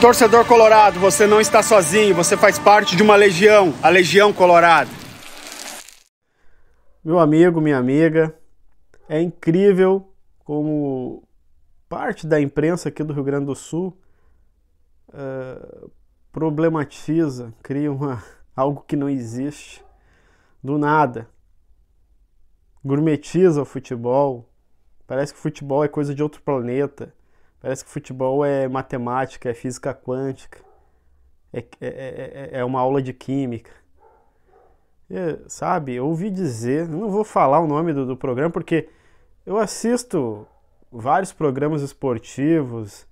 Torcedor Colorado, você não está sozinho, você faz parte de uma legião, a Legião Colorado. Meu amigo, minha amiga, é incrível como parte da imprensa aqui do Rio Grande do Sul uh, problematiza, cria uma, algo que não existe do nada. Gourmetiza o futebol. Parece que o futebol é coisa de outro planeta Parece que futebol é matemática, é física quântica, é, é, é uma aula de química. sabe, eu ouvi dizer, não vou falar o nome do, do programa porque eu assisto vários programas esportivos,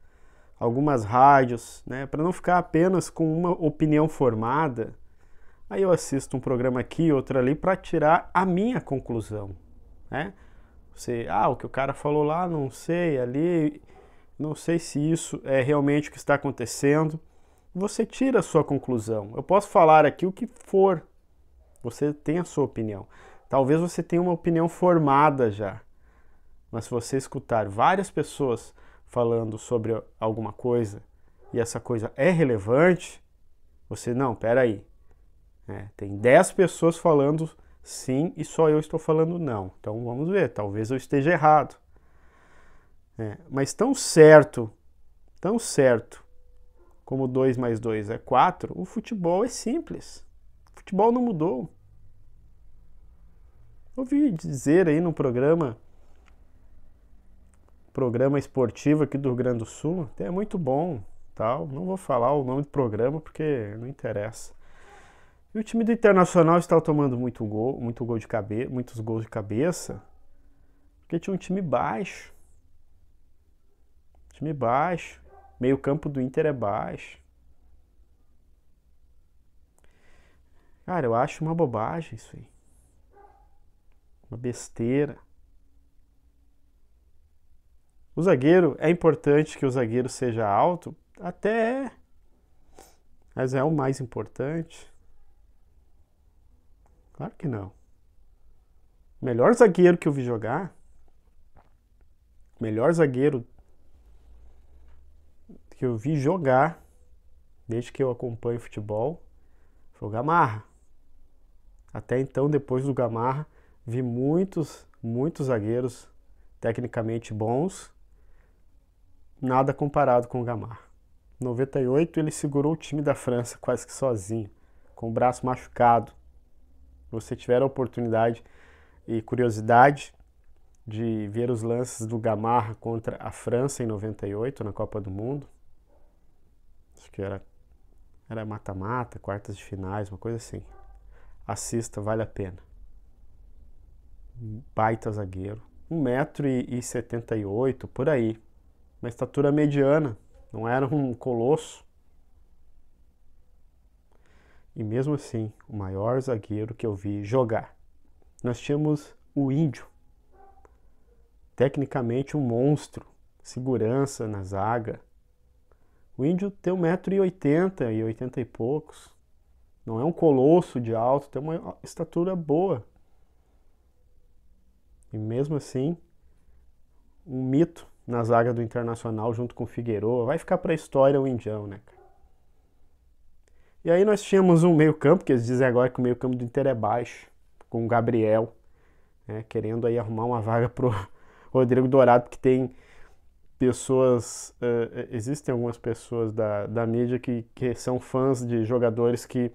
algumas rádios, né, para não ficar apenas com uma opinião formada. Aí eu assisto um programa aqui, outro ali para tirar a minha conclusão, né? Você, ah, o que o cara falou lá, não sei, ali não sei se isso é realmente o que está acontecendo. Você tira a sua conclusão. Eu posso falar aqui o que for. Você tem a sua opinião. Talvez você tenha uma opinião formada já. Mas se você escutar várias pessoas falando sobre alguma coisa e essa coisa é relevante, você não, peraí. É, tem 10 pessoas falando sim e só eu estou falando não. Então vamos ver, talvez eu esteja errado. É, mas tão certo, tão certo como 2 mais 2 é 4, o futebol é simples. O futebol não mudou. Ouvi dizer aí num programa programa esportivo aqui do Rio Grande do Sul, até é muito bom, tal. Não vou falar o nome do programa porque não interessa. E o time do Internacional estava tomando muito gol, muito gol de cabeça, muitos gols de cabeça, porque tinha um time baixo. Time baixo. Meio campo do Inter é baixo. Cara, eu acho uma bobagem isso aí. Uma besteira. O zagueiro, é importante que o zagueiro seja alto? Até é. Mas é o mais importante? Claro que não. melhor zagueiro que eu vi jogar, melhor zagueiro que eu vi jogar, desde que eu acompanho futebol, foi o Gamarra. Até então, depois do Gamarra, vi muitos, muitos zagueiros tecnicamente bons, nada comparado com o Gamarra. Em 98, ele segurou o time da França quase que sozinho, com o braço machucado. Se você tiver a oportunidade e curiosidade de ver os lances do Gamarra contra a França em 98, na Copa do Mundo, acho que era era mata-mata, quartas de finais, uma coisa assim. Assista, vale a pena. Baita zagueiro. 1,78m, por aí. Uma estatura mediana, não era um colosso. E mesmo assim, o maior zagueiro que eu vi jogar. Nós tínhamos o Índio. Tecnicamente um monstro. Segurança na zaga o índio tem 1,80m e 80 e poucos. Não é um colosso de alto, tem uma estatura boa. E mesmo assim, um mito na zaga do Internacional junto com o Figueiredo. Vai ficar para a história o indião, né, E aí nós tínhamos um meio-campo, que eles dizem agora que o meio-campo do Inter é baixo, com o Gabriel, né, querendo aí arrumar uma vaga pro Rodrigo Dourado, que tem pessoas, uh, existem algumas pessoas da, da mídia que, que são fãs de jogadores que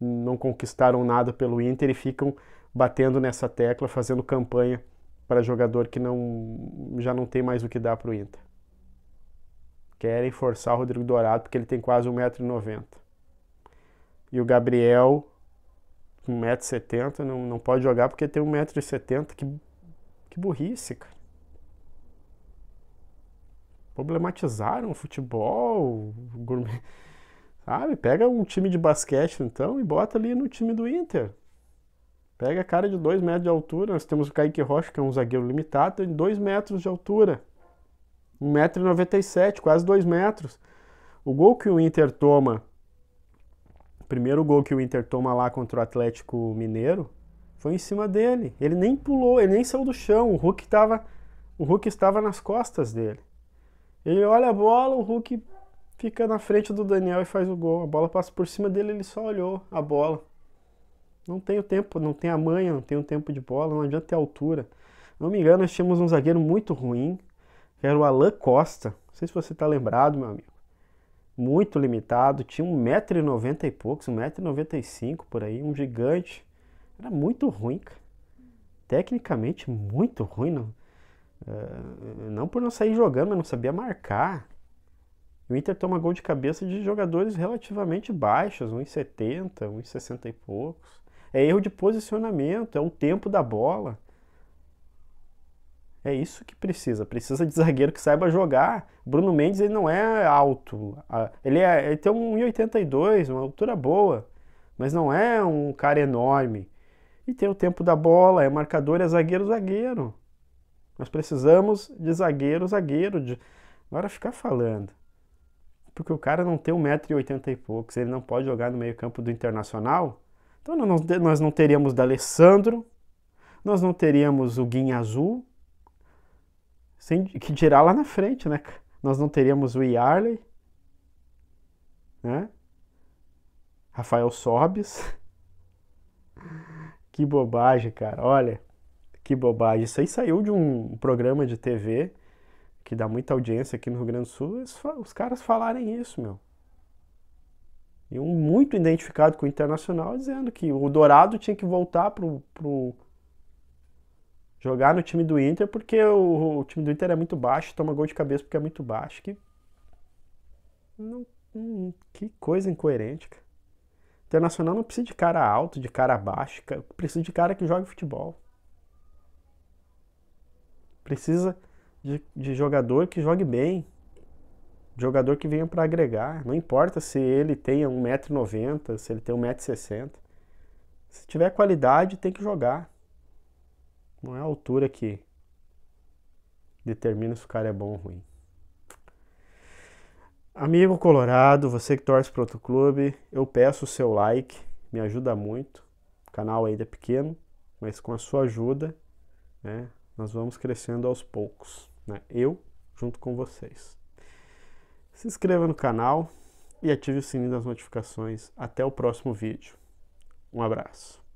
não conquistaram nada pelo Inter e ficam batendo nessa tecla, fazendo campanha para jogador que não já não tem mais o que dar para o Inter. Querem forçar o Rodrigo Dourado porque ele tem quase 1,90m. E o Gabriel, 1,70m, não, não pode jogar porque tem 1,70m. Que, que burrice, cara problematizaram o futebol, gourmet, sabe? Pega um time de basquete então e bota ali no time do Inter. Pega a cara de 2 metros de altura, nós temos o Kaique Rocha, que é um zagueiro limitado, tem 2 metros de altura. 1,97m, quase 2 metros. O gol que o Inter toma, o primeiro gol que o Inter toma lá contra o Atlético Mineiro, foi em cima dele. Ele nem pulou, ele nem saiu do chão. O Hulk, tava, o Hulk estava nas costas dele. Ele olha a bola, o Hulk fica na frente do Daniel e faz o gol. A bola passa por cima dele, ele só olhou a bola. Não tem o tempo, não tem a manha, não tem o tempo de bola, não adianta ter altura. Não me engano, nós tínhamos um zagueiro muito ruim, que era o Alain Costa. Não sei se você está lembrado, meu amigo. Muito limitado, tinha 1,90m e poucos, 1,95m por aí, um gigante. Era muito ruim, cara. Tecnicamente muito ruim, não. Ah, não por não sair jogando, mas não sabia marcar. O Inter toma gol de cabeça de jogadores relativamente baixos, 1,70, 1,60 e poucos. É erro de posicionamento, é o tempo da bola. É isso que precisa. Precisa de zagueiro que saiba jogar. Bruno Mendes ele não é alto. Ah, ele, é, ele tem um 1,82, uma altura boa, mas não é um cara enorme. E tem o tempo da bola, é marcador, é zagueiro, zagueiro. Nós precisamos de zagueiro, zagueiro. De... Agora ficar falando. Porque o cara não tem 1,80m e poucos, ele não pode jogar no meio-campo do Internacional. Então nós não teríamos D'Alessandro, nós não teríamos o Guinha Azul, sem que dirá lá na frente, né? Nós não teríamos o Yarley, né? Rafael Sobes. Que bobagem, cara. Olha, que bobagem. Isso aí saiu de um programa de TV que dá muita audiência aqui no Rio Grande do Sul. Os caras falarem isso, meu. E um muito identificado com o Internacional dizendo que o Dourado tinha que voltar pro, pro jogar no time do Inter porque o, o, time do Inter é muito baixo, toma gol de cabeça porque é muito baixo. Que, não, hum, que coisa incoerente, cara. Internacional não precisa de cara alto, de cara baixo, precisa de cara que joga futebol. Precisa de, de jogador que jogue bem, jogador que venha para agregar. Não importa se ele tenha 1,90m, se ele tem 1,60m. Se tiver qualidade, tem que jogar. Não é a altura que determina se o cara é bom ou ruim. Amigo Colorado, você que torce para outro clube, eu peço o seu like, me ajuda muito. O canal ainda é pequeno, mas com a sua ajuda, né, nós vamos crescendo aos poucos, né? Eu junto com vocês. Se inscreva no canal e ative o sininho das notificações. Até o próximo vídeo. Um abraço.